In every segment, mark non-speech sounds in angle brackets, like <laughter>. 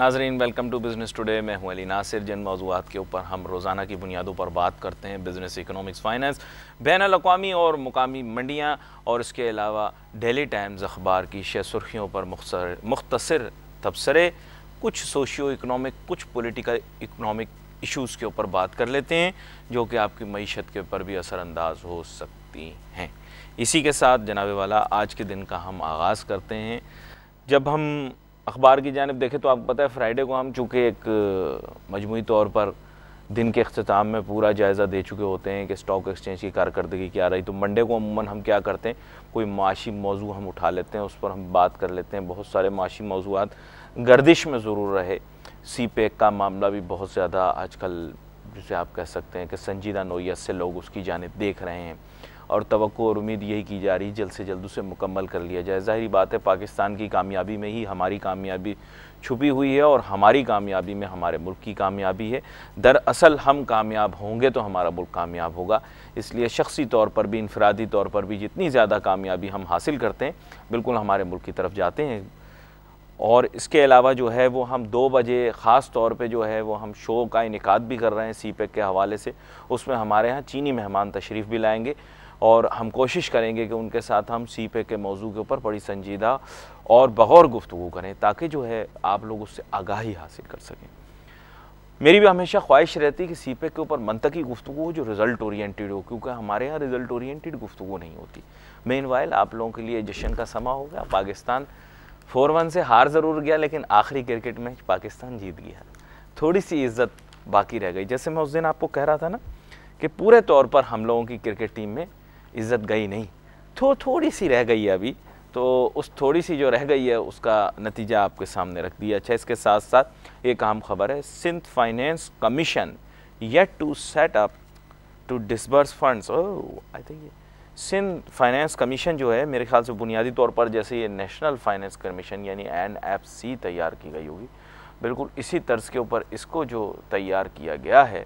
नाजरीन welcome to business today मैं हूं अली नासिर जिन मौजूद के ऊपर हम रोज़ाना की बुनियादों पर बात करते हैं बिज़नेस इकोनॉमिक्स फाइनेंस बैन अवी और मुकामी मंडियाँ और इसके अलावा डेली टाइम्स अखबार की शह सुर्खियों पर मुख्तर तबसरे कुछ सोशियो इकनॉमिक कुछ पोलिटिकल इकनॉमिक इशूज़ के ऊपर बात कर लेते हैं जो कि आपकी मीशत के ऊपर भी असरानंदाज हो सकती हैं इसी के साथ जनाबे वाला आज के दिन का हम आगाज़ करते हैं जब हम अखबार की जानब देखें तो आपको पता है फ्राइडे को हम चूँकि एक मजमू तौर पर दिन के अख्ताम में पूरा जायज़ा दे चुके होते हैं कि स्टॉक एक्सचेंज की कारकर्दगी क्या रही तो मंडे को अमूमन हम क्या करते हैं कोई माशी मौजू हम उठा लेते हैं उस पर हम बात कर लेते हैं बहुत सारे माशी मौजूद गर्दिश में ज़रूर रहे सी पैक का मामला भी बहुत ज़्यादा आजकल जिसे आप कह सकते हैं कि संजीदा नोयत से लोग उसकी जानब देख रहे हैं और तो और उम्मीद यही की जा रही जल्द से जल्द उसे मुकम्मल कर लिया जाए ज़ाहरी बात है पाकिस्तान की कामयाबी में ही हमारी कामयाबी छुपी हुई है और हमारी कामयाबी में हमारे मुल्क की कामयाबी है दरअसल हम कामयाब होंगे तो हमारा मुल्क कामयाब होगा इसलिए शख्सी तौर पर भी इनफरादी तौर पर भी जितनी ज़्यादा कामयाबी हम हासिल करते हैं बिल्कुल हमारे मुल्क की तरफ जाते हैं और इसके अलावा जो है वो हम दो बजे ख़ास तौर पे जो है वो हम शो का इनका भी कर रहे हैं सी पैक के हवाले से उसमें हमारे यहाँ चीनी मेहमान तशरीफ़ भी लाएंगे और हम कोशिश करेंगे कि उनके साथ हम सी पे e के मौजू के ऊपर बड़ी संजीदा और बगौर गुफ्तु करें ताकि जो है आप लोग उससे आगाही हासिल कर सकें मेरी भी हमेशा ख्वाहिश रहती है कि सी पे e के ऊपर मनतकी गुफ्तु हो जो रिज़ल्ट ओरिएंटेड हो क्योंकि हमारे यहाँ रिज़ल्ट ओरिएंटेड गुफ्तु नहीं होती मेन वाइल आप लोगों के लिए जश्न का समा हो गया पाकिस्तान फोर वन से हार ज़रूर गया लेकिन आखिरी क्रिकेट मैच पाकिस्तान जीत गया थोड़ी सी इज्जत बाकी रह गई जैसे मैं उस दिन आपको कह रहा था ना कि पूरे तौर पर हम लोगों की क्रिकेट टीम में इज़्ज़त गई नहीं तो थोड़ी सी रह गई है अभी तो उस थोड़ी सी जो रह गई है उसका नतीजा आपके सामने रख दिया अच्छा इसके साथ साथ एक अहम खबर है Sindh finance commission yet to set up to disburse funds I think Sindh finance commission जो है मेरे ख्याल से बुनियादी तौर पर जैसे ये नेशनल फाइनेंस कमीशन यानी एन एफ सी तैयार की गई होगी बिल्कुल इसी तर्ज के ऊपर इसको जो तैयार किया गया है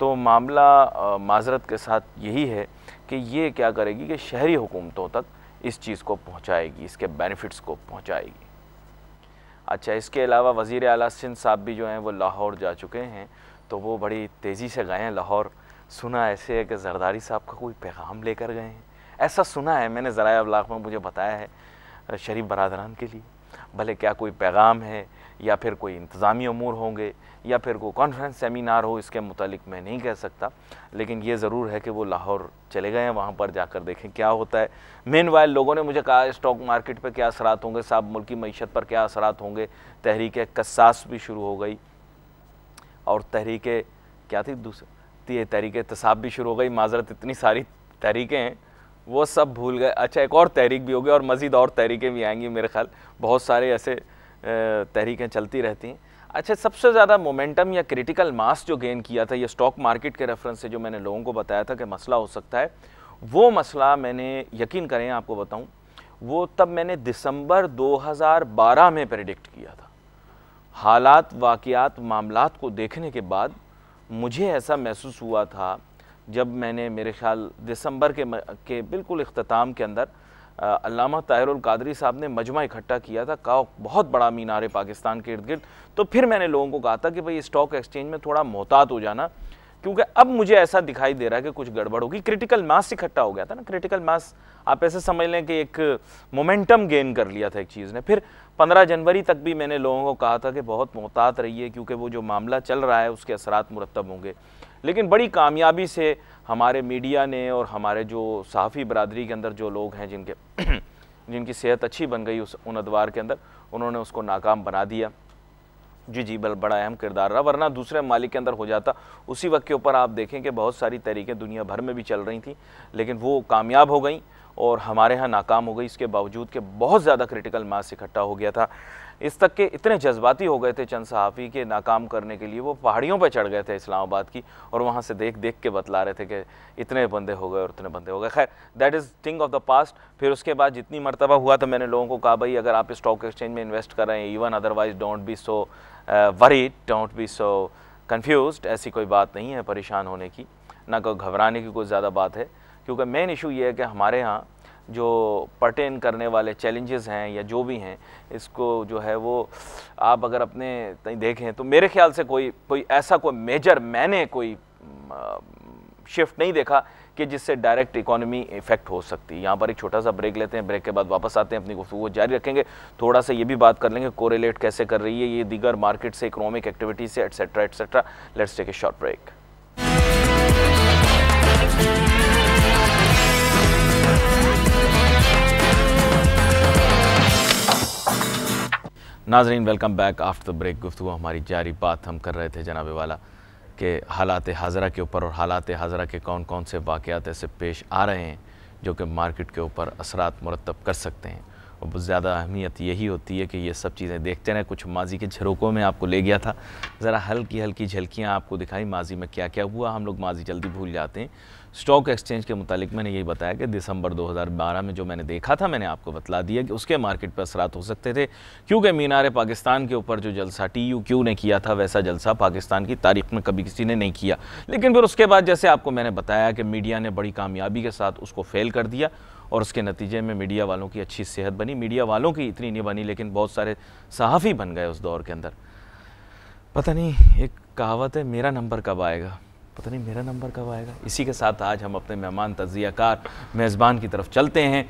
तो मामला माजरत के साथ यही है कि ये क्या करेगी कि शहरी हुकूमतों तक इस चीज़ को पहुँचाएगी इसके बेनिफिट्स को पहुँचाएगी अच्छा इसके अलावा वज़ी अला सिंध साहब भी जो हैं वो लाहौर जा चुके हैं तो वो बड़ी तेज़ी से गए हैं लाहौर सुना ऐसे है कि जरदारी साहब का कोई पैगाम लेकर गए हैं ऐसा सुना है मैंने ज़रा अबलाग में मुझे बताया है शरीफ बरदरान के लिए भले क्या कोई पैगाम है या फिर कोई इंतज़ामी अमूर होंगे या फिर कोई कॉन्फ्रेंस सेमिनार हो इसके मतलब मैं नहीं कह सकता लेकिन ये ज़रूर है कि वो लाहौर चले गए हैं वहाँ पर जाकर देखें क्या होता है मेन वाइल लोगों ने मुझे कहा स्टॉक मार्केट पर क्या असरात होंगे साहब मुल्की मीशत पर क्या असरात होंगे तहरीक कसास भी शुरू हो गई और तहरीक क्या थी दूसरी तहरीक तसाब भी शुरू हो गई माजरत इतनी सारी तहरीकें हैं वो सब भूल गए अच्छा एक और तहरीक भी होगी और मज़ीद और तहरीकें भी आएंगी मेरे ख्याल बहुत सारे ऐसे तहरीकें चलती रहती हैं अच्छा सबसे ज़्यादा मोमेंटम या क्रिटिकल मास जो गेन किया था ये स्टॉक मार्केट के रेफरेंस से जो मैंने लोगों को बताया था कि मसला हो सकता है वो मसला मैंने यकीन करें आपको बताऊं वो तब मैंने दिसंबर 2012 में प्रडिक्ट किया था हालात वाकियात मामलात को देखने के बाद मुझे ऐसा महसूस हुआ था जब मैंने मेरे ख्याल दिसंबर के के बिल्कुल अख्ताम के अंदर अलामा ताहिर साहब ने मजमा इकट्ठा किया था का बहुत बड़ा मीनार है पाकिस्तान के इर्द गिर्द तो फिर मैंने लोगों को कहा था कि भाई स्टॉक एक्सचेंज में थोड़ा मोहतात हो जाना क्योंकि अब मुझे ऐसा दिखाई दे रहा है कि कुछ गड़बड़ होगी क्रिटिकल मास इकट्ठा हो गया था ना क्रिटिकल मास आप ऐसे समझ लें कि एक मोमेंटम गेन कर लिया था एक चीज़ ने फिर 15 जनवरी तक भी मैंने लोगों को कहा था कि बहुत मोहतात रहिए क्योंकि वो जो मामला चल रहा है उसके असरात मुरतब होंगे लेकिन बड़ी कामयाबी से हमारे मीडिया ने और हमारे जो सहाफ़ी बरदरी के अंदर जो लोग हैं जिनके <clears throat> जिनकी सेहत अच्छी बन गई उस उन अदवार के अंदर उन्होंने उसको नाकाम बना दिया जी जी बल बड़ा अहम किरदार रहा वरना दूसरे मालिक के अंदर हो जाता उसी वक्त के ऊपर आप देखें कि बहुत सारी तरीकें दुनिया भर में भी चल रही थी लेकिन वो कामयाब हो गई और हमारे यहाँ नाकाम हो गई इसके बावजूद के बहुत ज़्यादा क्रिटिकल मास इकट्ठा हो गया था इस तक के इतने जज्बाती हो गए थे चंद सहाफ़ी के नाकाम करने के लिए वो पहाड़ियों पर चढ़ गए थे इस्लामाबाद की और वहाँ से देख देख के बतला रहे थे कि इतने बंदे हो गए और उतने बंदे हो गए खैर that is thing of the past फिर उसके बाद जितनी मरतबा हुआ तो मैंने लोगों को कहा भाई अगर आप स्टॉक एक्सचेंज में इन्वेस्ट कर रहे हैं even otherwise don't be so worry don't be so confuse ऐसी कोई बात नहीं है परेशान होने की ना कोई घबराने की कोई ज़्यादा बात है क्योंकि मेन इशू ये है कि हमारे यहाँ जो पर्टेन करने वाले चैलेंजेस हैं या जो भी हैं इसको जो है वो आप अगर अपने देखें तो मेरे ख्याल से कोई कोई ऐसा कोई मेजर मैंने कोई शिफ्ट नहीं देखा कि जिससे डायरेक्ट इकोनॉमी इफेक्ट हो सकती है यहाँ पर एक छोटा सा ब्रेक लेते हैं ब्रेक के बाद वापस आते हैं अपनी गुफ्तु जारी रखेंगे थोड़ा सा ये भी बात कर लेंगे कोरिलेट कैसे कर रही है ये दीगर मार्केट से इकोनॉमिक एक्टिविटी से etcetera etcetera let's take a short break नाजरीन welcome back after the break गुफ्तु हमारी जारी बात हम कर रहे थे जनाब वाला के हालात हाजरा के ऊपर और हालात हाजरा के कौन कौन से वाक़ ऐसे पेश आ रहे हैं जो कि मार्केट के ऊपर असरात मरतब कर सकते हैं और ज़्यादा अहमियत यही होती है कि ये सब चीज़ें देखते रहें कुछ माजी के झरोकों में आपको ले गया था ज़रा हल्की हल्की झलकियाँ आपको दिखाई माजी में क्या क्या हुआ हम लोग माजी जल्दी भूल जाते हैं स्टॉक एक्सचेंज के मुतालिक मैंने यही बताया कि दिसंबर 2012 में जो मैंने देखा था मैंने आपको बतला दिया कि उसके मार्केट पर असरात हो सकते थे क्योंकि मीनार पाकिस्तान के ऊपर जो जलसा टी यू क्यू ने किया था वैसा जलसा पाकिस्तान की तारीख में कभी किसी ने नहीं किया लेकिन फिर उसके बाद जैसे आपको मैंने बताया कि मीडिया ने बड़ी कामयाबी के साथ उसको फेल कर दिया और उसके नतीजे में मीडिया वालों की अच्छी सेहत बनी मीडिया वालों की इतनी नहीं बनी लेकिन बहुत सारे सहाफ़ी बन गए उस दौर के अंदर पता नहीं एक कहावत है मेरा नंबर कब आएगा पता नहीं मेरा नंबर कब आएगा इसी के साथ आज हम अपने मेहमान तजियाकार मेज़बान की तरफ चलते हैं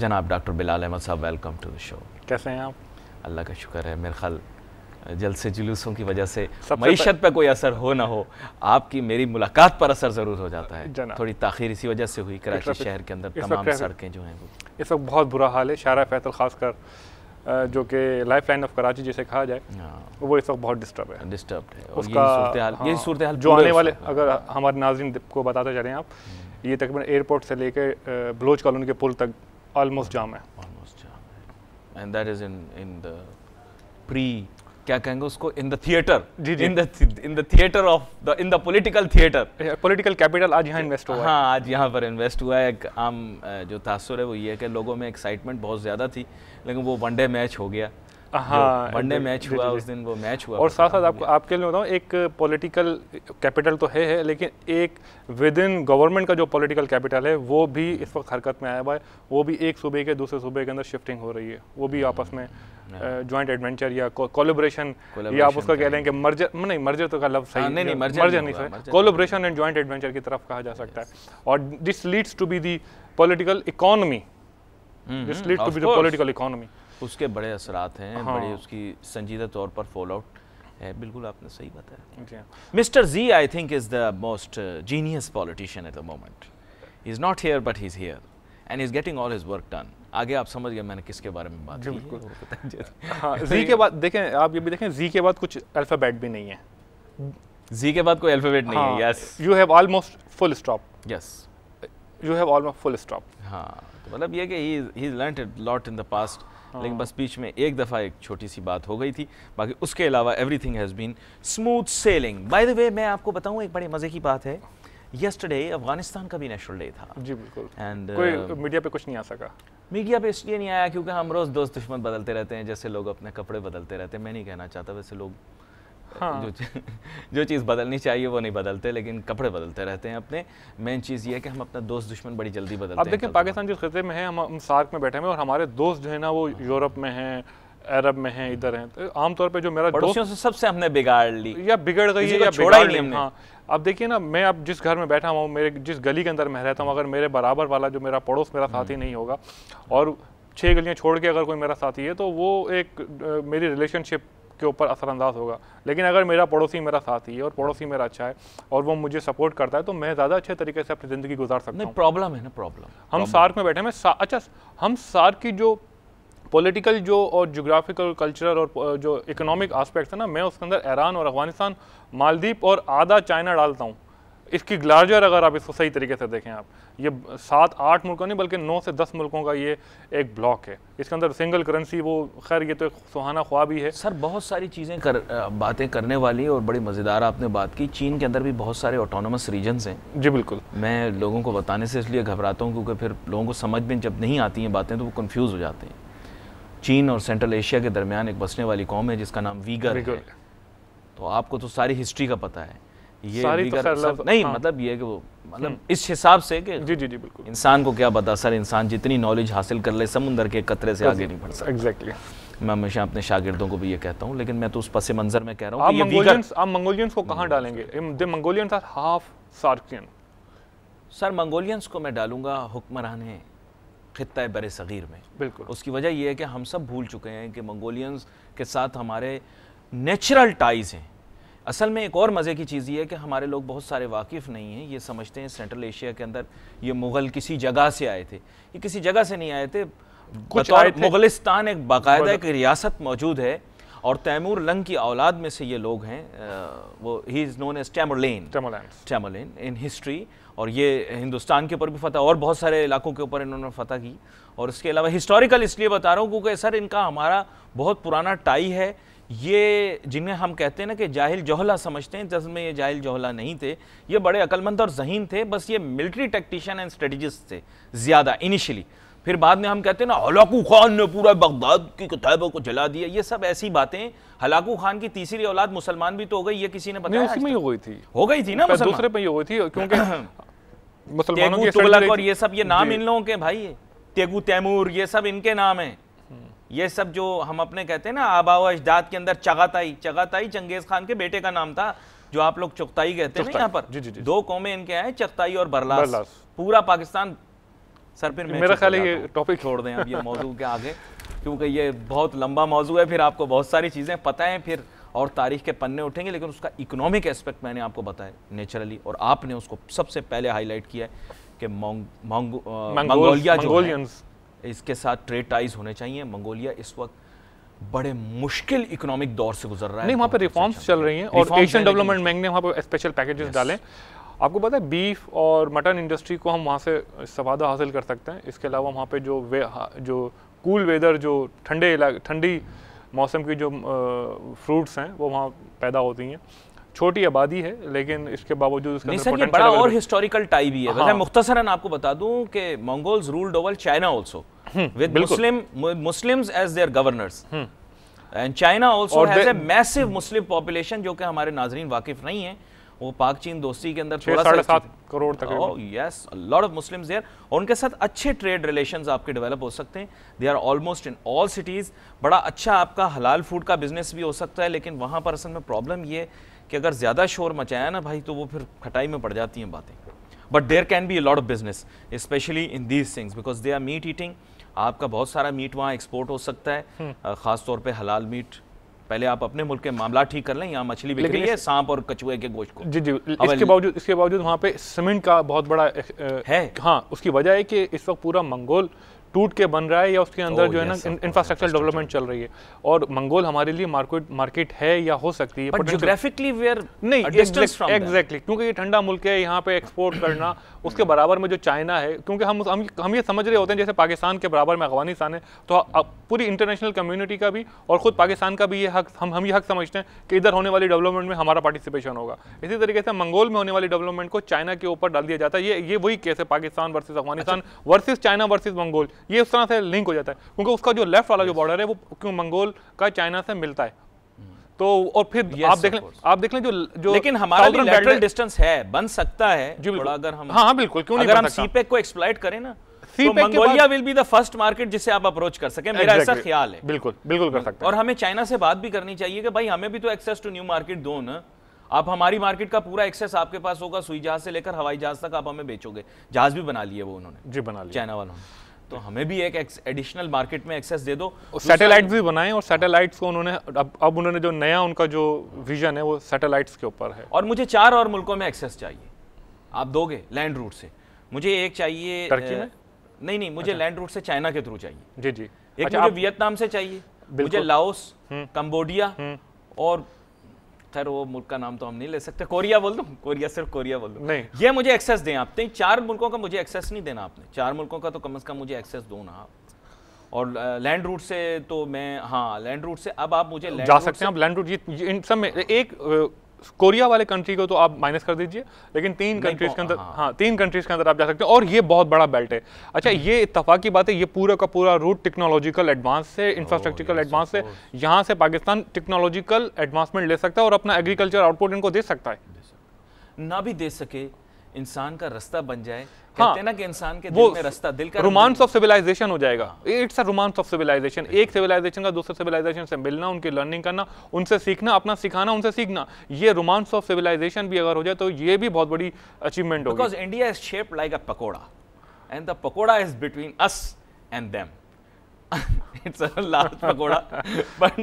जनाब डॉक्टर बिलाल अहमद साहब वेलकम टू द शो कैसे हैं आप अल्लाह का शुक्र है मेरे ख्याल जलसे जुलूसों की वजह से मीशत पर कोई असर हो ना हो आपकी मेरी मुलाकात पर असर ज़रूर हो जाता है थोड़ी ताखिर इसी वजह से हुई कराची शहर के अंदर तमाम सड़कें जो हैं वो इस वक्त बहुत बुरा हाल है शारा फैतल खासकर जो कि लाइफ लाइन ऑफ कराची जिसे कहा जाए हाँ। वो इस वक्त बहुत डिस्टर्ब है डिस्टर्ब है उसका यही सूरत हाल हाँ। जो आने वाले अगर हमारे नाजरन को बताते चले आप हम्म। ये तकरीबन एयरपोर्ट से लेकर बलोच कॉलोनी के पुल तक ऑलमोस्ट जाम है ऑलमोस्ट जाम है and that is in in the pre क्या कहेंगे उसको इन द थिएटर जी in the in the theatre of the in the political theatre political capital आज यहाँ इन्वेस्ट हुआ हाँ आज यहाँ पर इन्वेस्ट हुआ है एक आम जो तासर है वो ये है कि लोगों में एक्साइटमेंट बहुत ज़्यादा थी लेकिन वो वनडे मैच हो गया हाँ वनडे मैच हुआ उस दिन वो मैच हुआ और साथ साथ आपको आपके लिए बताऊँ एक पॉलिटिकल कैपिटल तो है है लेकिन एक विद इन गवर्नमेंट का जो पॉलिटिकल कैपिटल है वो भी इस वक्त हरकत में आया हुआ है वो भी एक सूबे के दूसरे सूबे के अंदर शिफ्टिंग हो रही है वो भी आपस में जॉइंट एडवेंचर या कोलोब्रेशन या आप उसका कह रहे हैं कि मर्जर नहीं मर्जर तो का लफ्ज सही हाँ, नहीं नहीं मर्जर नहीं सही कोलोब्रेशन एंड जॉइंट एडवेंचर की तरफ कहा जा सकता है और this leads to be the political economy this leads to be the political economy उसके बड़े असरात हैं हाँ। बड़ी उसकी संजीदा तौर पर फॉल आउट है बिल्कुल आपने सही बताया mister G I think is the most genius politician at the moment is not here but his is here and is getting all is work done आगे आप समझ गए मैंने किसके बारे में बात बिल्कुल हाँ जी <laughs> के बाद देखें आप ये भी देखें जी के बाद कुछ अल्फ़ाबेट भी नहीं है जी के बाद कोई अल्फ़ाबेट नहीं है yes you have almost full stop yes you have almost full stop हाँ तो मतलब ये कि he is learn lot in the past हाँ। लेकिन बस बीच में एक दफ़ा एक छोटी सी बात हो गई थी बाकी उसके अलावा everything has been smooth sailing by the way मैं आपको बताऊँ एक बड़ी मज़े की बात है यस्टरडे अफगानिस्तान का भी नेशनल डे था जी बिल्कुल एंड कोई मीडिया uh, पे कुछ नहीं आ सका मीडिया पे इसलिए नहीं आया क्योंकि हम रोज़ दोस्त दुश्मन बदलते रहते हैं जैसे लोग अपने कपड़े बदलते रहते हैं मैं नहीं कहना चाहता वैसे लोग हाँ। जो जो चीज़ बदलनी चाहिए वो नहीं बदलते लेकिन कपड़े बदलते रहते हैं अपने मेन चीज़ ये है कि हम अपना दोस्त दुश्मन बड़ी जल्दी बदलते अब देखिए पाकिस्तान जिस खत्े में है हम, हम सार्क में बैठे हैं और हमारे दोस्त जो है ना वो हाँ। यूरोप में हैं अरब में हैं इधर हैं तो आमतौर पर जो मेरा दोस्तों से सबसे हमने बिगाड़ ली या बिगड़ गई है या छोड़ा ही नहीं हाँ अब देखिए ना मैं अब जिस घर में बैठा हुआ हूँ मेरे जिस गली के अंदर मैं रहता हूँ अगर मेरे बराबर वाला जो मेरा पड़ोस मेरा साथी हम्म। नहीं होगा और छह गलियाँ छोड़ के अगर कोई मेरा साथी है तो वो एक मेरी रिलेशनशिप के ऊपर असरअंदाज होगा लेकिन अगर मेरा पड़ोसी मेरा साथी है और पड़ोसी मेरा अच्छा है और वो मुझे सपोर्ट करता है तो मैं ज़्यादा अच्छे तरीके से अपनी ज़िंदगी गुजार सकता हूँ प्रॉब्लम है ना प्रॉब्लम हम सार्क में बैठे हैं अच्छा हम सार्क की जो पॉलिटिकल जो और जोग्राफिकल कल्चरल और जो इकोनॉमिक आस्पेक्ट है ना मैं उसके अंदर ईरान और अफगानिस्तान मालदीप और आधा चाइना डालता हूँ इसकी ग्लार्जर अगर आप इसको सही तरीके से देखें आप ये सात आठ मुल्कों नहीं बल्कि नौ से दस मुल्कों का ये एक ब्लॉक है इसके अंदर सिंगल करेंसी वो खैर ये तो एक सुहाना ख्वाब ही है सर बहुत सारी चीज़ें कर बातें करने वाली और बड़ी मज़ेदार आपने बात की चीन के अंदर भी बहुत सारे ऑटोनमस रीजन्स हैं जी बिल्कुल मैं लोगों को बताने से इसलिए घबराता हूँ क्योंकि फिर लोगों को समझ में जब नहीं आती हैं बातें तो वो कन्फ्यूज़ हो जाते हैं चीन और सेंट्रल एशिया के दरमियान एक बसने वाली कौम है जिसका नाम वीगर है तो आपको तो सारी हिस्ट्री का पता है ये सारी तो खैर सब, नहीं हाँ। मतलब ये कि वो मतलब इस हिसाब से कि जी जी जी बिल्कुल इंसान को क्या बता सर इंसान जितनी नॉलेज हासिल कर ले समुंदर के कतरे से आगे नहीं बढ़ सकता एग्जैक्टली मैं हमेशा अपने शागिर्दों को भी ये कहता हूँ लेकिन मैं तो उस पस मंजर में कह रहा हूँ आप मंगोलियंस को कहाँ hmm, डालेंगे मंगोलियंस आर हाफ सार्कियन सर मंगोलियंस को मैं डालूंगा हुक्मरान है खत्ता बर सग़ीर में बिल्कुल उसकी वजह यह है कि हम सब भूल चुके हैं कि मंगोलियंस के साथ हमारे नेचुरल टाइज़ हैं असल में एक और मज़े की चीज़ ये है कि हमारे लोग बहुत सारे वाकिफ़ नहीं हैं ये समझते हैं सेंट्रल एशिया के अंदर ये मुग़ल किसी जगह से आए थे ये किसी जगह से नहीं आए थे कुछ मुग़लिस्तान एक बाकायदा एक रियासत मौजूद है और तैमूर लंग की औलाद में से ये लोग हैं वो he is known as Tamerlane Tamerlane in history और ये हिंदुस्तान के ऊपर भी फतह और बहुत सारे इलाकों के ऊपर इन्होंने फतह की और इसके अलावा हिस्टोरिकल इसलिए बता रहा हूँ क्योंकि सर इनका हमारा बहुत पुराना टाई है ये जिन्हें हम कहते हैं ना कि जाहिल जोहला समझते हैं जस में ये जाहिल जोहला नहीं थे ये बड़े अकलमंद और जहीन थे बस ये मिलिट्री टेक्टिशियन एंड स्ट्रेटजिस्ट थे ज़्यादा इनिशियली फिर बाद में हम कहते हैं ना हलाकू खान ने पूरा बगदाद की किताबों को जला दिया ये सब ऐसी बातें हलाकू खान की तीसरी औलाद मुसलमान भी तो हो गई ये किसी ने बताया ही हो गई थी हो गई थी ना दूसरे पे ही हो गई थी क्योंकि <coughs> मुसलमानों और ये सब ये नाम इन लोगों के भाई तेगू तैमूर ये सब इनके नाम है ये सब जो हम अपने कहते हैं ना आबा अजदाद के अंदर चगाताई चगाताई चंगेज़ खान के बेटे का नाम था जो आप लोग चुगताई कहते हैं यहाँ पर जी जी जी दो कौमे इनके आए चगताई और बरलास, बरलास। पूरा पाकिस्तान सर फिर मेरा ख्याल ये टॉपिक छोड़ दें अब ये मौजू के आगे क्योंकि ये बहुत लंबा मौजू है फिर आपको बहुत सारी चीज़ें पता है फिर और तारीख के पन्ने उठेंगे लेकिन उसका इकोनॉमिक एस्पेक्ट मैंने आपको बताया नेचुरली और आपने उसको सबसे पहले हाईलाइट किया है कि मंगोलिया जो इसके साथ ट्रेड टाइज होने चाहिए मंगोलिया इस वक्त बड़े मुश्किल इकोनॉमिक दौर से गुजर रहा है नहीं वहाँ पर रिफॉर्म्स चल रही हैं और एशियन डेवलपमेंट बैंक ने वहाँ पर स्पेशल पैकेजेस डाले आपको पता है बीफ और मटन इंडस्ट्री को हम वहाँ से इस्तेफादा हासिल कर सकते हैं इसके अलावा वहाँ पे जो वे जो कूल वेदर जो ठंडे इलाके ठंडी मौसम की जो फ्रूट्स हैं वो वहाँ पैदा होती हैं छोटी आबादी है लेकिन इसके बावजूद इसका ये बड़ा और हिस्टोरिकल टाई भी है हाँ। मुख्तसरन आपको बता दूं कि Mongols ruled over China also Hmm, with Muslim Muslims as their governors. And China also has a massive Muslim population जो कि हमारे नाजरीन वाकिफ नहीं है वो पाक चीन दोस्ती के अंदर थोड़ा सा सात करोड़ तक yes lot of Muslims there और उनके साथ अच्छे ट्रेड रिलेशंस आपके डेवलप हो सकते हैं they are almost in all cities बड़ा अच्छा आपका हलाल फूड का बिजनेस भी हो सकता है लेकिन वहाँ पर असल में प्रॉब्लम ये है कि अगर ज़्यादा शोर मचाया ना भाई तो वो फिर खटाई में पड़ जाती हैं बातें but there can be a lot of business specially in these things because they are meat eating आपका बहुत सारा मीट वहाँ एक्सपोर्ट हो सकता है हम्म। ख़ासतौर पर हलाल मीट पहले आप अपने मुल्क के मामला ठीक कर लें यहाँ मछली बिक रही है सांप और कछुए के गोश्त को जी जी इसके बावजूद इसके बावजूद वहाँ पे सीमेंट का बहुत बड़ा है हाँ उसकी वजह है कि इस वक्त पूरा मंगोल टूट के बन रहा है या उसके अंदर oh, जो है ना इंफ्रास्ट्रक्चर डेवलपमेंट चल रही है और मंगोल हमारे लिए मार्केट मार्केट है या हो सकती है जोग्राफिकली वेयर नहीं एग्जैक्टली क्योंकि ये ठंडा मुल्क है यहाँ पे एक्सपोर्ट करना उसके बराबर में जो चाइना है क्योंकि हम हम हम ये समझ रहे होते हैं जैसे पाकिस्तान के बराबर में अफगानिस्तान है तो पूरी इंटरनेशनल कम्युनिटी का भी और खुद पाकिस्तान का भी ये हक हम हम ये हक समझते हैं कि इधर होने वाली डेवलपमेंट में हमारा पार्टिसिपेशन होगा इसी तरीके से मंगोल में होने वाली डेवलपमेंट को चाइना के ऊपर डाल दिया जाता है ये ये वही केस है पाकिस्तान वर्सेज अफगानिस्तान वर्सेज अच्छा। चाइना वर्सेज मंगोल ये उस तरह से लिंक हो जाता है क्योंकि उसका जो लेफ्ट वाला जो बॉर्डर है वो क्यों मंगोल का चाइना से मिलता है hmm. तो और फिर yes, आप देख लें आप देख लें जो जो लेकिन हमारा भी लेटरल डिस्टेंस है बन सकता है जी बिल्कुल अगर हम हाँ, हाँ बिल्कुल क्यों नहीं अगर हम सीपेक e को एक्सप्लाइट करें ना तो e Mongolia will be the first market जिसे आप अप्रोच कर सके मेरा ऐसा ख्याल है बिल्कुल बिल्कुल कर सकते और हमें चाइना से बात भी करनी चाहिए कि भाई हमें भी तो एक्सेस टू न्यू मार्केट दो ना आप हमारी मार्केट का पूरा एक्सेस आपके पास होगा सुई जहाज से लेकर हवाई जहाज तक आप हमें बेचोगे जहाज भी बना लिए वो उन्होंने जी बना लिया चाइना वालों ने तो हमें भी एक एडिशनल मार्केट में एक्सेस दे दो सैटेलाइट भी बनाए और सैटेलाइट को उन्होंने अब अब उन्होंने जो नया उनका जो विजन है वो सैटेलाइट के ऊपर है और मुझे चार और मुल्कों में एक्सेस चाहिए आप दोगे लैंड रूट से मुझे एक चाहिए टर्की में नहीं नहीं मुझे लैंड अच्छा। रूट से चाइना के थ्रू चाहिए जी जी एक अच्छा, मुझे वियतनाम से चाहिए मुझे लाओस कंबोडिया हम्म। हम्म। और खैर वो मुल्क का नाम तो हम नहीं ले सकते कोरिया बोल दूँ कोरिया सिर्फ कोरिया बोल दूँ नहीं ये मुझे एक्सेस दें आप नहीं चार मुल्कों का मुझे एक्सेस नहीं देना आपने चार मुल्कों का तो कम अज़ कम मुझे एक्सेस दो ना आप और लैंड रूट से तो मैं हाँ लैंड रूट से अब आप मुझे जा सकते हैं आप लैंड रूट इन सब में एक कोरिया वाले कंट्री को तो आप माइनस कर दीजिए लेकिन तीन कंट्रीज के अंदर हाँ, हाँ तीन कंट्रीज के अंदर आप जा सकते हैं और ये बहुत बड़ा बेल्ट है अच्छा हम्म। ये की बात है ये पूरा का पूरा रूट टेक्नोलॉजिकल एडवांस से इंफ्रास्ट्रक्चरल oh, एडवांस से यहाँ से पाकिस्तान टेक्नोलॉजिकल एडवांसमेंट ले सकता है और अपना एग्रीकल्चर आउटपुट इनको दे सकता है ना भी दे सके इंसान का रास्ता बन जाए हाँ, ना कि इंसान के दिल में रास्ता दिल का रोमांस ऑफ सिविलाइजेशन हो जाएगा it's a romance of civilisation एक सिविलाइजेशन का दूसरे सिविलाइजेशन से मिलना उनकी लर्निंग करना उनसे सीखना अपना सिखाना उनसे सीखना ये रोमांस ऑफ सिविलाइजेशन भी अगर हो जाए तो ये भी बहुत बड़ी अचीवमेंट होगी because India is shape like a and the is between us and them it's a large but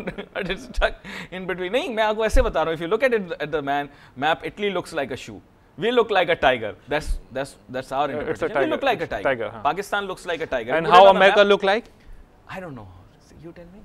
it's stuck in between नहीं मैं आपको ऐसे बता रहा हूँ if you look at it at the man map Italy looks like a shoe we look like a tiger. That's that's that's our interpretation. Uh, it's a tiger. We look like it's a tiger. tiger huh? Pakistan looks like a tiger. And Put how America look like? I don't know. You tell me.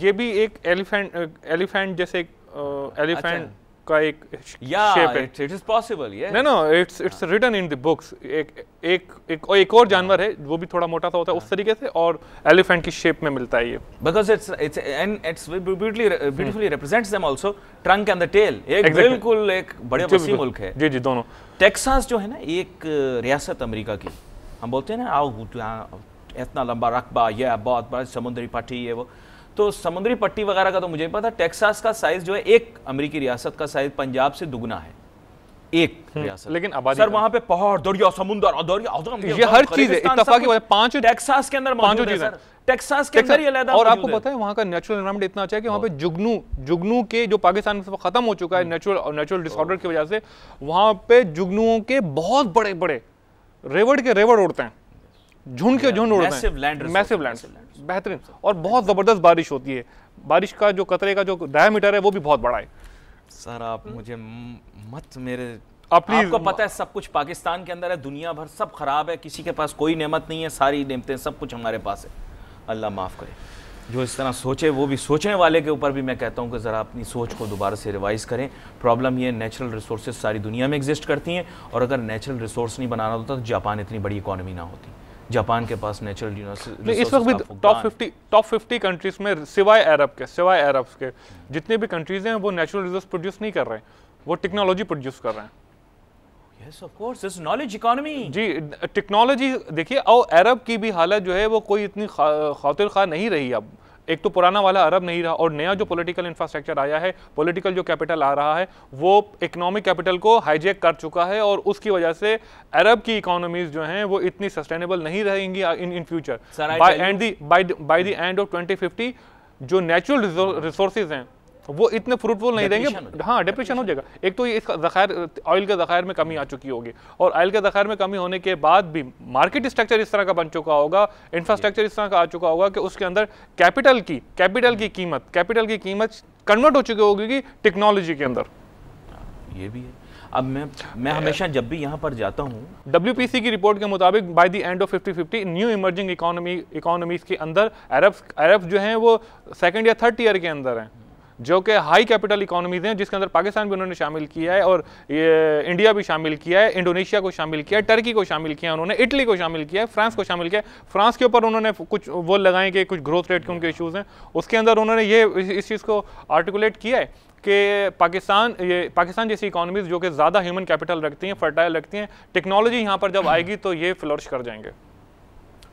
ये भी एक elephant uh, elephant जैसे uh, elephant का एक shape है it is possible ये no no it's it's written in the books एक एक एक और, एक और हाँ। जानवर है वो भी थोड़ा मोटा सा होता है उस हाँ। तरीके से और एलिफेंट की शेप में मिलता है ये because it's it's and it's beautifully beautifully represents them also trunk and the tail एक बिल्कुल एक बड़े वसी मुल्क है जी जी दोनों टेक्सास जो है ना एक रियासत अमेरिका की हम बोलते हैं ना आओ इतना लंबा रकबा यह बहुत बड़ा समुद्री पट्टी ये वो तो समुद्री पट्टी वगैरह का तो मुझे पता टेक्सास का साइज जो है एक अमेरिकी रियासत का साइज पंजाब से दुगना है एक हम्म, रियासत लेकिन आबादी सर वहां पे पहाड़ दरिया समुद्र दरिया ये हर चीज है इत्तेफाक की वजह पांच टेक्सास के अंदर पांचों है टेक्सास के अंदर ही और आपको पता है वहां का नेचुरल एनवायरमेंट इतना अच्छा है कि वहां पे जुगनू जुगनू के जो पाकिस्तान में खत्म हो चुका है नेचुरल नेचुरल डिसऑर्डर की वजह से वहां पे जुगनुओं के बहुत बड़े बड़े रेवड़ के रेवड़ उड़ते हैं झुंड के झुंड उड़ते हैं मैसिव लैंड बेहतरीन और बहुत ज़बरदस्त बारिश होती है बारिश का जो कतरे का जो डायमीटर है वो भी बहुत बड़ा है सर आप मुझे मत मेरे आपको पता है सब कुछ पाकिस्तान के अंदर है दुनिया भर सब खराब है किसी के पास कोई नेमत नहीं है सारी नेमतें सब कुछ हमारे पास है अल्लाह माफ़ करे जो इस तरह सोचे वो भी सोचने वाले के ऊपर भी मैं कहता हूँ कि ज़रा अपनी सोच को दोबारा से रिवाइज़ करें प्रॉब्लम ये नेचुरल रिसोर्सेज सारी दुनिया में एग्जिस्ट करती हैं और अगर नेचुरल रिसोर्स नहीं बनाना होता तो जापान इतनी बड़ी इकॉनमी ना होती जापान के पास नेचुरल यूनिवर्सिटी इस वक्त भी top fifty top fifty countries में सिवाय अरब के सिवाय अरब के जितने भी कंट्रीज हैं वो नेचुरल रिजोर्स प्रोड्यूस नहीं कर रहे हैं वो टेक्नोलॉजी प्रोड्यूस कर रहे हैं yes of course this knowledge economy जी टेक्नोलॉजी देखिए और अरब की भी हालत जो है वो कोई इतनी खातिर खा नहीं रही अब एक तो पुराना वाला अरब नहीं रहा और नया जो पॉलिटिकल इंफ्रास्ट्रक्चर आया है पॉलिटिकल जो कैपिटल आ रहा है वो इकोनॉमिक कैपिटल को हाईजेक कर चुका है और उसकी वजह से अरब की इकोनॉमीज जो हैं वो इतनी सस्टेनेबल नहीं रहेंगी in in future by and the by the end of twenty जो नेचुरल रिसोर्सेज हैं वो इतने फ्रूटफुल नहीं रहेंगे हाँ डिप्रेशन हो जाएगा एक तो ये ऑयल के जखायर में कमी आ चुकी होगी और ऑयल के जखायर में कमी होने के बाद भी मार्केट स्ट्रक्चर इस तरह का बन चुका होगा इंफ्रास्ट्रक्चर इस तरह का आ चुका होगा कि उसके अंदर कैपिटल की कैपिटल की कीमत कैपिटल की कीमत कन्वर्ट हो चुकी होगी टेक्नोलॉजी के अंदर ये भी है अब मैं मैं हमेशा जब भी यहाँ पर जाता हूँ डब्ल्यू की रिपोर्ट के मुताबिक by the end of fifty fifty new emerging economy economies के अंदर अरब अरब जो हैं वो सेकेंड या थर्ड ईयर के अंदर हैं जो कि हाई कैपिटल इकोनॉमीज़ हैं जिसके अंदर पाकिस्तान भी उन्होंने शामिल किया है और ये इंडिया भी शामिल किया है इंडोनेशिया को शामिल किया है टर्की को शामिल किया उन्होंने इटली को शामिल किया है फ्रांस को शामिल किया है फ्रांस के ऊपर उन्होंने कुछ वो लगाए कि कुछ ग्रोथ रेट के उनके इशूज़ हैं उसके अंदर उन्होंने ये इस चीज़ को आर्टिकुलेट किया है कि पाकिस्तान ये पाकिस्तान जैसी इकोनॉमीज़ जो कि ज़्यादा ह्यूमन कैपिटल रखती हैं फर्टाइल रखती हैं टेक्नोलॉजी यहाँ पर जब आएगी तो ये फ्लोरिश कर जाएंगे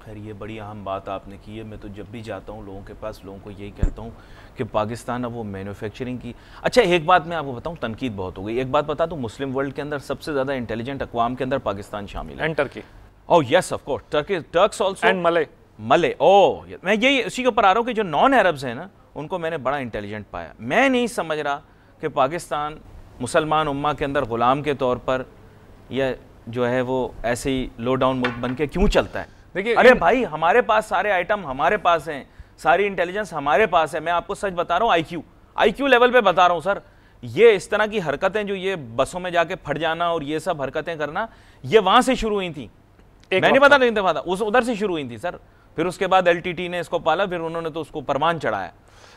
खैर ये बड़ी अहम बात आपने की है मैं तो जब भी जाता हूँ लोगों के पास लोगों को यही कहता हूँ कि पाकिस्तान अब वो मैन्युफैक्चरिंग की अच्छा एक बात मैं आपको बताऊँ तनकीद बहुत हो गई एक बात बता दूँ मुस्लिम वर्ल्ड के अंदर सबसे ज़्यादा इंटेलिजेंट अकवाम के अंदर पाकिस्तान शामिल है and Turkey oh yes of course Turkey Turks also and Malay Malay ओ मैं यही उसी के ऊपर आ रहा हूँ कि जो नॉन अरब्स हैं ना उनको मैंने बड़ा इंटेलिजेंट पाया मैं नहीं समझ रहा कि पाकिस्तान मुसलमान उम्मा के अंदर ग़ुलाम के तौर पर या जो है वो ऐसे ही लो डाउन मुल्क बन के क्यों चलता है देखिए अरे भाई हमारे पास सारे आइटम हमारे पास हैं सारी इंटेलिजेंस हमारे पास है मैं आपको सच बता रहा हूँ I Q I Q level पे बता रहा हूँ सर ये इस तरह की हरकतें जो ये बसों में जाके फट जाना और ये सब हरकतें करना ये वहां से शुरू हुई थी मैं नहीं पता नहीं था उस उधर से शुरू हुई थी सर फिर उसके बाद एलटीटी ने इसको पाला फिर उन्होंने तो उसको परमान चढ़ाया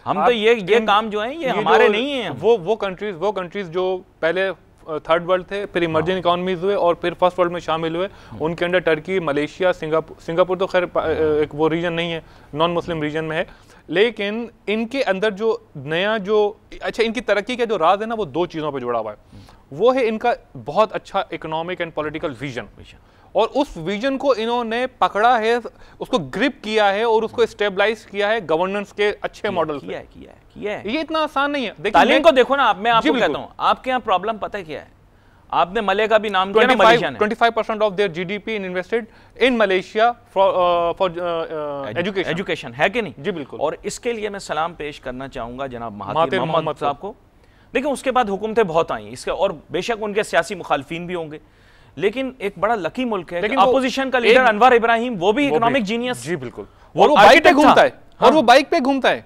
हम तो ये ये काम जो है ये, ये हमारे नहीं है वो वो कंट्रीज वो कंट्रीज जो पहले थर्ड वर्ल्ड थे फिर इमर्जिंग इकोनॉमीज हाँ। हुए और फिर फर्स्ट वर्ल्ड में शामिल हुए हाँ। उनके under Turkey Malaysia Singapore Singapore तो खैर एक वो रीजन नहीं है नॉन मुस्लिम रीजन में है लेकिन इनके अंदर जो नया जो अच्छा इनकी तरक्की का जो राज है ना वो दो चीज़ों पर जुड़ा हुआ है हाँ। वो है इनका बहुत अच्छा economic and political vision vision और उस विजन को इन्होंने पकड़ा है उसको ग्रिप किया है और उसको स्टेबलाइज किया है गवर्नेंस के अच्छे मॉडल किया है किया है किया है ये इतना आसान नहीं है देखिए को देखो ना आप मैं आपको कहता हूं आपके यहाँ प्रॉब्लम पता है क्या है आपने मले का भी नाम 25, twenty percent of their GDP in invested in Malaysia for education education है कि नहीं जी बिल्कुल और इसके लिए मैं सलाम पेश करना चाहूंगा जनाब महातिर मोहम्मद साहब को देखिए उसके बाद हुकूमतें बहुत आई इसके और बेशक उनके सियासी मुखालफी भी होंगे लेकिन एक बड़ा लकी मुल्क है अपोजिशन का लीडर अनवर इब्राहिम वो भी इकोनॉमिक जीनियस जी बिल्कुल वो बाइक पे घूमता है और हाँ। वो बाइक पे घूमता है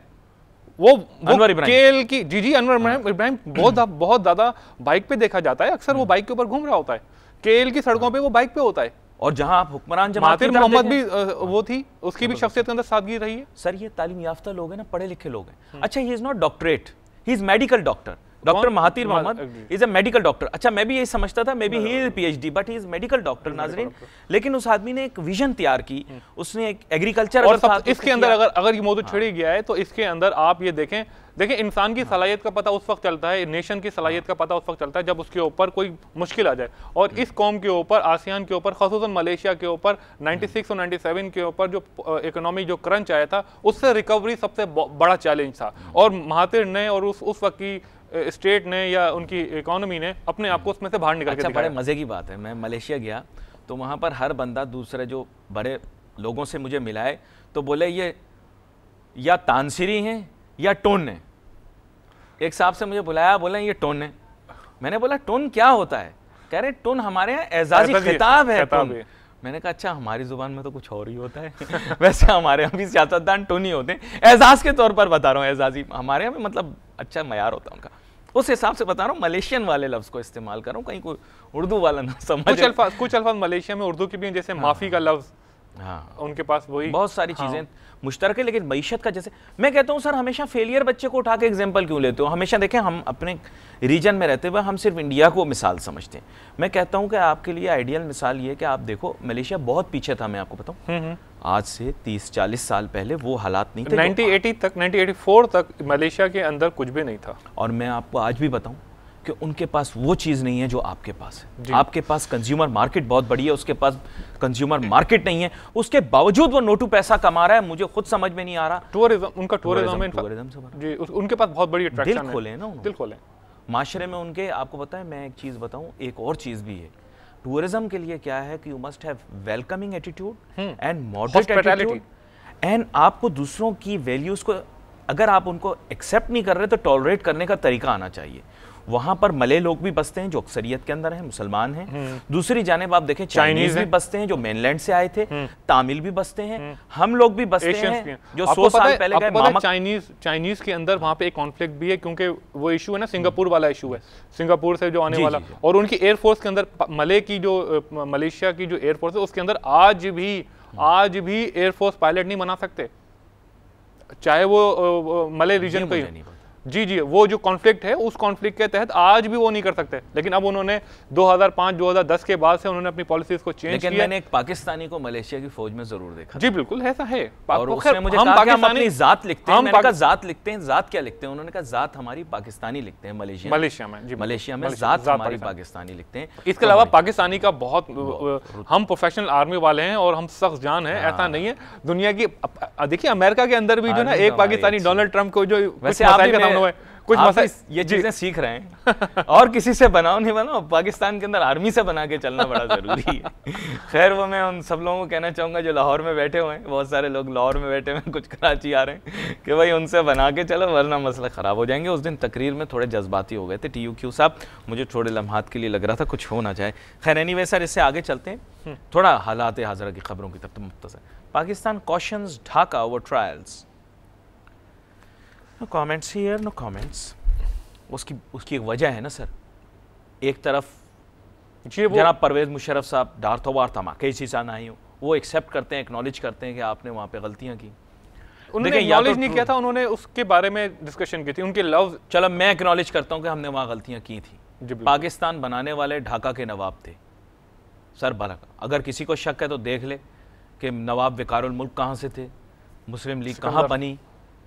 वो अनवर केल की जी जी अनवर इब्राहिम हाँ। बहुत बहुत ज्यादा बाइक पे देखा जाता है अक्सर वो बाइक हम्म। के ऊपर घूम रहा होता है केल की सड़कों पे वो बाइक पे होता है और जहां आप हुक्मरान जमात मोहम्मद भी वो थी उसकी भी शख्सियत के अंदर सादगी रही है सर ये तालीम याफ्ता लोग हैं ना पढ़े लिखे लोग हैं हम्म। अच्छा he is not doctorate he is medical doctor doctor Mahathir Mohamad is a medical doctor अच्छा मैं भी यही समझता था maybe he is PhD but he is medical doctor Nazreen लेकिन उस आदमी ने एक विजन तैयार की हम्म। उसने एक एग्रीकल्चर और इसके अंदर अगर अगर ये मौजूद हाँ। छिड़ी गया है तो इसके अंदर आप ये देखें देखिए इंसान की हाँ। सलाहियत का पता उस वक्त चलता है नेशन की सलाहियत हाँ। का पता उस वक्त चलता है जब उसके ऊपर कोई मुश्किल आ जाए और हम्म। इस कौम के ऊपर आसियान के ऊपर खसूस मलेशिया के ऊपर 96 हम्म। और 97 के ऊपर जो इकोनॉमी जो क्रंच आया था उससे रिकवरी सबसे बड़ा चैलेंज था और महातिर ने और उस उस वक्त की स्टेट ने या उनकी इकोनॉमी ने अपने आप को उसमें से बाहर निकाल अच्छा, बड़े मज़े की बात है मैं मलेशिया गया तो वहाँ पर हर बंदा दूसरे जो बड़े लोगों से मुझे मिलाए तो बोले ये या तानसिरी हैं या टोन है एक साहब से मुझे बुलाया बोले ये टोन ने मैंने बोला टोन क्या होता है कह रहे टोन हमारे यहाँ एजाजी खिताब है मैंने कहा अच्छा हमारी जुबान में तो कुछ और ही होता है <laughs> वैसे हमारे यहाँ भी सियासतदान टोन ही होते हैं एजाज के तौर पर बता रहा हूँ एजाजी हमारे यहाँ भी मतलब अच्छा मैार होता है उनका उस हिसाब से बता रहा हूँ मलेशियन वाले लफ्ज को इस्तेमाल कर रहा हूँ कहीं कोई उर्दू वाला ना समझ कुछ अल्फाज कुछ अल्फाज मलेशिया में उर्दू के भी जैसे हाँ, माफ़ी का हाँ। लफ्ज़ हाँ उनके पास वही बहुत सारी हाँ। चीज़ें मुश्तरक है लेकिन मीशत का जैसे मैं कहता हूँ सर हमेशा फेलियर बच्चे को उठा के एग्जाम्पल क्यों लेते हो हमेशा देखें हम अपने रीजन में रहते हुए हम सिर्फ इंडिया को मिसाल समझते हैं मैं कहता हूँ कि आपके लिए आइडियल मिसाल ये कि आप देखो मलेशिया बहुत पीछे था मैं आपको बताऊँ हम्म, हम्म। आज से 30-40 साल पहले वो हालात नहीं थे 1980 तक 1984 तक मलेशिया के अंदर कुछ भी नहीं था और मैं आपको आज भी बताऊं कि उनके पास वो चीज़ नहीं है जो आपके पास है आपके पास कंज्यूमर मार्केट बहुत बड़ी है उसके पास कंज्यूमर मार्केट नहीं है उसके बावजूद वो नोटू पैसा कमा रहा है मुझे खुद समझ में नहीं आ रहा टूरिज्म उनका टूरिज्म टूरिज्म जी उनके पास बहुत बड़ी दिल खोले ना दिल खोले माशरे में उनके आपको पता है मैं एक चीज़ बताऊँ एक और चीज़ भी है टूरिज्म के लिए क्या है कि you must have welcoming attitude and moderate attitude and आपको दूसरों की वैल्यूज को अगर आप उनको एक्सेप्ट नहीं कर रहे तो टॉलरेट करने का तरीका आना चाहिए वहां पर मले लोग भी बसते हैं जो अक्सरियत के अंदर हैं मुसलमान हैं हम्म। दूसरी जानब आप देखें चाइनीज हम्म। भी बसते हैं जो मेनलैंड से आए थे तामिल भी बसते हैं हम लोग भी बसते हैं जो सौ साल पहले चाइनीज चाइनीज के अंदर वहां पे एक कॉन्फ्लिक्ट भी है क्योंकि वो इशू है ना सिंगापुर वाला इशू है सिंगापुर से जो आने वाला और उनकी एयरफोर्स के अंदर मले की जो मलेशिया की जो एयरफोर्स है उसके अंदर आज भी हम्म। आज भी एयरफोर्स पायलट नहीं बना सकते चाहे वो मले रीजन का ही जी जी वो जो कॉन्फ्लिक्ट है उस कॉन्फ्लिक्ट के तहत आज भी वो नहीं कर सकते लेकिन अब उन्होंने 2005 2010 के बाद से उन्होंने अपनी पॉलिसीज को चेंज किया मैंने एक पाकिस्तानी को मलेशिया की फौज में जरूर देखा जी बिल्कुल ऐसा है और उसमें मुझे हम अपनी जात लिखते हैं मैंने कहा जात लिखते हैं जात क्या लिखते हैं उन्होंने कहा जात हमारी पाकिस्तानी लिखते हैं मलेशिया मलेशिया में जी मलेशिया में जात हमारी पाकिस्तानी लिखते हैं इसके अलावा तो पाकिस्तानी का बहुत हम प्रोफेशनल आर्मी वाले हैं और हम सख्त जान है ऐसा हाँ। नहीं है दुनिया की देखिए अमेरिका के अंदर भी जो ना एक तो पाकिस्तानी डोनाल्ड ट्रंप को जो वैसे आप दोनों में कुछ मसाइल ये चीजें सीख रहे हैं और किसी से बनाओ नहीं बनाओ पाकिस्तान के अंदर आर्मी से बना के चलना बड़ा ज़रूरी है खैर वो मैं उन सब लोगों को कहना चाहूंगा जो लाहौर में बैठे हुए हैं बहुत सारे लोग लाहौर में बैठे हुए हैं कुछ कराची आ रहे हैं कि भाई उनसे बना के चलो वरना मसला ख़राब हो जाएंगे उस दिन तकरीर में थोड़े जज्बाती हो गए थे टी यू क्यू साहब मुझे थोड़े लम्हात के लिए लग रहा था कुछ हो ना जाए खैर एनी anyway, सर इससे आगे चलते हैं हम्म। थोड़ा हालात हाजरा की खबरों की तरफ तो Mukhtar Pakistan cautions Dhaka over trials no comments here no comments उसकी उसकी एक वजह है ना सर एक तरफ जी वो जनाब परवेज मुशरफ साहब डार तो माँ धमाके चीज़ा ना ही हूँ वो एक्सेप्ट करते हैं एक्नॉलेज करते हैं कि आपने वहाँ पे गलतियाँ की उन्होंने एक्नॉलेज तो नहीं किया तो- था उन्होंने उसके बारे में डिस्कशन की थी उनके लव चलो मैं एक्नॉलेज करता हूँ कि हमने वहाँ गलतियाँ की थी पाकिस्तान बनाने वाले ढाका के नवाब थे सर भला अगर किसी को शक है तो देख ले कि नवाब विकारुल मुल्क कहाँ से थे मुस्लिम लीग कहाँ बनी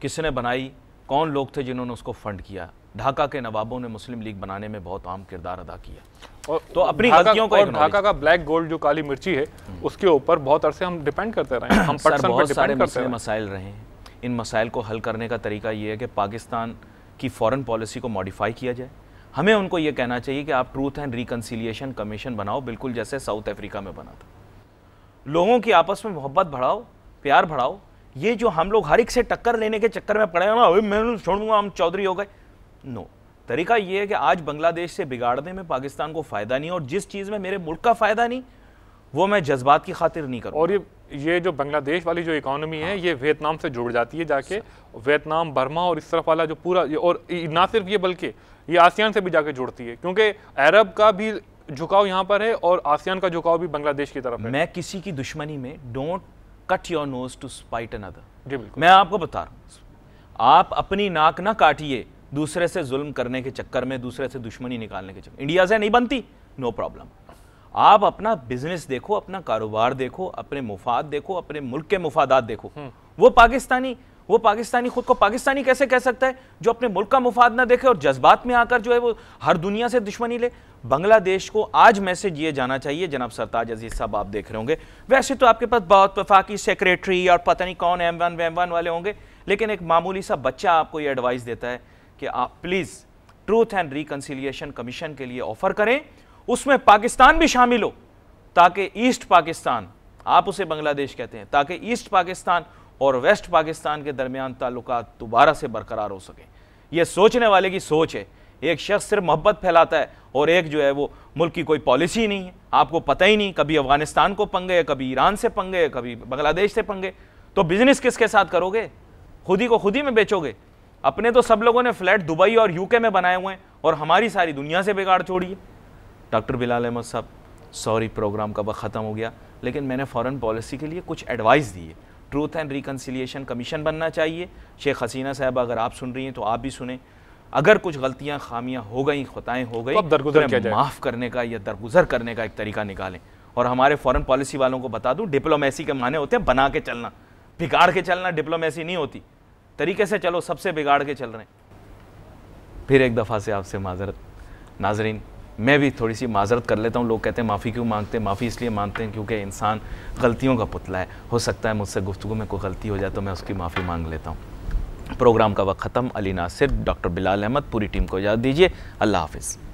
किसने बनाई कौन लोग थे जिन्होंने उसको फंड किया ढाका के नवाबों ने मुस्लिम लीग बनाने में बहुत आम किरदार अदा किया और तो अपनी गलतियों को ढाका का ब्लैक गोल्ड जो काली मिर्ची है हम्म। उसके ऊपर बहुत अरसे हम डिपेंड करते रहे <clears throat> हम पर बहुत सारे मसले मसाइल रहे हैं इन मसाइल को हल करने का तरीका ये है कि पाकिस्तान की फॉरेन पॉलिसी को मॉडिफाई किया जाए हमें उनको ये कहना चाहिए कि आप ट्रूथ एंड रिकन्सिलियेशन कमीशन बनाओ बिल्कुल जैसे साउथ अफ्रीका में बना था लोगों की आपस में मोहब्बत बढ़ाओ प्यार बढ़ाओ ये जो हम लोग हर एक से टक्कर लेने के चक्कर में पड़े हैं ना अभी मैं छोड़ूंगा हम चौधरी हो गए नो तरीका ये है कि आज बांग्लादेश से बिगाड़ने में पाकिस्तान को फ़ायदा नहीं और जिस चीज़ में मेरे मुल्क का फ़ायदा नहीं वो मैं जज्बात की खातिर नहीं करूँ और ये ये जो बांग्लादेश वाली जो इकोनॉमी है हाँ। ये वियतनाम से जुड़ जाती है जाके वियतनाम बर्मा और इस तरफ वाला जो पूरा और ना सिर्फ ये बल्कि ये आसियान से भी जाके जुड़ती है क्योंकि अरब का भी झुकाव यहाँ पर है और आसियान का झुकाव भी बांग्लादेश की तरफ है मैं किसी की दुश्मनी में don't cut your nose to spite another जी बिल्कुल मैं आपको बता रहा हूँ आप अपनी नाक ना काटिए दूसरे से जुल्म करने के चक्कर में दूसरे से दुश्मनी निकालने के चक्कर इंडिया से नहीं बनती नो प्रॉब्लम आप अपना बिजनेस देखो अपना कारोबार देखो अपने मुफाद देखो अपने मुल्क के मुफादात देखो हम्म। वो पाकिस्तानी वो पाकिस्तानी खुद को पाकिस्तानी कैसे कह सकता है जो अपने मुल्क का मुफाद ना देखे और जज्बात में आकर जो है वो हर दुनिया से दुश्मनी ले बांग्लादेश को आज मैसेज ये जाना चाहिए जनाब सरताज अजीज साहब आप देख रहे होंगे वैसे तो आपके पास बहुत वफाकी सेक्रेटरी और पता नहीं कौन एम वन वेम वन वाले होंगे लेकिन एक मामूली सा बच्चा आपको ये एडवाइस देता है कि आप please truth and reconciliation commission के लिए ऑफर करें उसमें पाकिस्तान भी शामिल हो ताकि ईस्ट पाकिस्तान आप उसे बांग्लादेश कहते हैं ताकि ईस्ट पाकिस्तान और वेस्ट पाकिस्तान के दरमियान ताल्लुक दोबारा से बरकरार हो सके ये सोचने वाले की सोच है एक शख्स सिर्फ मोहब्बत फैलाता है और एक जो है वो मुल्क की कोई पॉलिसी ही नहीं है आपको पता ही नहीं कभी अफगानिस्तान को पंगे कभी ईरान से पंगे कभी बांग्लादेश से पंगे तो बिजनेस किसके साथ करोगे खुद ही को खुद ही में बेचोगे अपने तो सब लोगों ने फ्लैट दुबई और यूके में बनाए हुए हैं और हमारी सारी दुनिया से बिगाड़ छोड़ी है डॉक्टर बिलाल अहमद साहब सॉरी प्रोग्राम का वक्त ख़त्म हो गया लेकिन मैंने फॉरेन पॉलिसी के लिए कुछ एडवाइस दी है ट्रूथ एंड रिकन्सिलियशन कमीशन बनना चाहिए शेख हसीना साहब अगर आप सुन रही हैं तो आप भी सुने अगर कुछ गलतियां खामियां हो गई खुताएं हो गई तो, तो माफ़ करने का या दरगुजर करने का एक तरीका निकालें और हमारे फॉरेन पॉलिसी वालों को बता दूं डिप्लोमेसी के माने होते हैं बना के चलना बिगाड़ के चलना डिप्लोमेसी नहीं होती तरीके से चलो सबसे बिगाड़ के चल रहे हैं फिर एक दफ़ा से आपसे माजरत नाजरीन मैं भी थोड़ी सी माजरत कर लेता हूँ लोग कहते हैं माफ़ी क्यों मांगते हैं माफ़ी इसलिए मांगते हैं क्योंकि इंसान गलतियों का पुतला है हो सकता है मुझसे गुफ्तु में कोई गलती हो जाए तो मैं उसकी माफ़ी मांग लेता हूँ प्रोग्राम का वक्त ख़त्म अली नासिर डॉक्टर बिलाल अहमद पूरी टीम को इजाज़त दीजिए अल्लाह हाफिज़